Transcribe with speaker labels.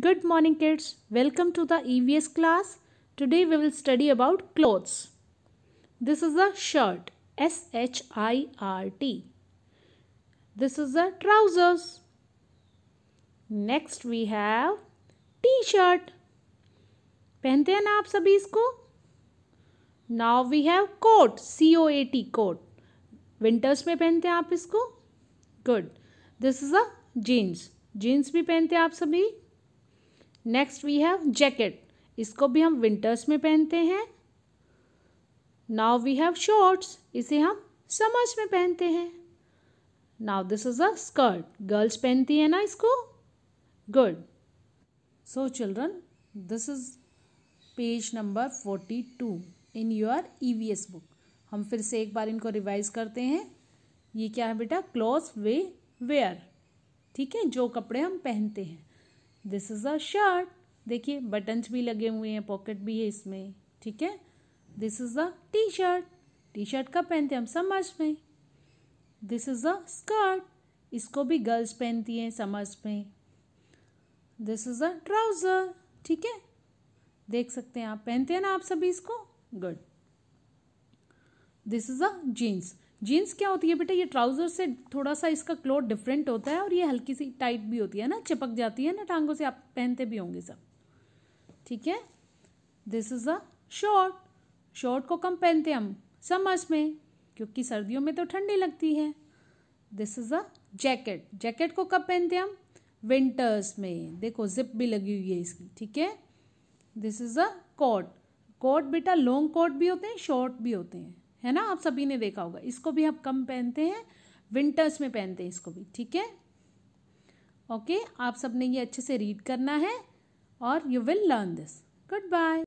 Speaker 1: Good morning kids. Welcome to the EVS class. Today we will study about clothes. This is a shirt. S-H-I-R-T. This is a trousers. Next we have T-shirt. पहनते हैं ना आप सभी इसको Now we have coat. C O A T coat. Winters coat winters में पहनते हैं आप इसको good this is a jeans jeans भी पहनते हैं आप सभी नेक्स्ट वी हैव जैकेट इसको भी हम विंटर्स में पहनते हैं नाव वी हैव शॉर्ट्स इसे हम समर्स में पहनते हैं now this is a skirt girls पहनती है ना इसको good so children this is page number forty two in your E V S book हम फिर से एक बार इनको रिवाइज करते हैं ये क्या है बेटा क्लॉथ वे वेयर ठीक है जो कपड़े हम पहनते हैं दिस इज अ शर्ट देखिए बटन्स भी लगे हुए हैं पॉकेट भी है इसमें ठीक है this is a T shirt T shirt कब पहनते हैं हम समर्स में दिस इज अ स्कर्ट इसको भी गर्ल्स पहनती हैं समर्स में दिस इज अ ट्राउजर ठीक है देख सकते हैं आप पहनते हैं ना आप सभी इसको good this is a jeans jeans क्या होती है बेटा ये ट्राउज़र से थोड़ा सा इसका क्लोथ डिफरेंट होता है और ये हल्की सी टाइट भी होती है ना चिपक जाती है ना टांगों से आप पहनते भी होंगे सब ठीक है this is a short short को कम पहनते हम समर्स में क्योंकि सर्दियों में तो ठंडी लगती है this is a jacket jacket को कब पहनते हम विंटर्स में देखो जिप भी लगी हुई है इसकी ठीक है this is a coat coat बेटा लॉन्ग कोट भी होते हैं शॉर्ट भी होते हैं है ना आप सभी ने देखा होगा इसको भी हम कम पहनते हैं विंटर्स में पहनते हैं इसको भी ठीक है ओके आप सब ने ये अच्छे से रीड करना है और you will learn this good bye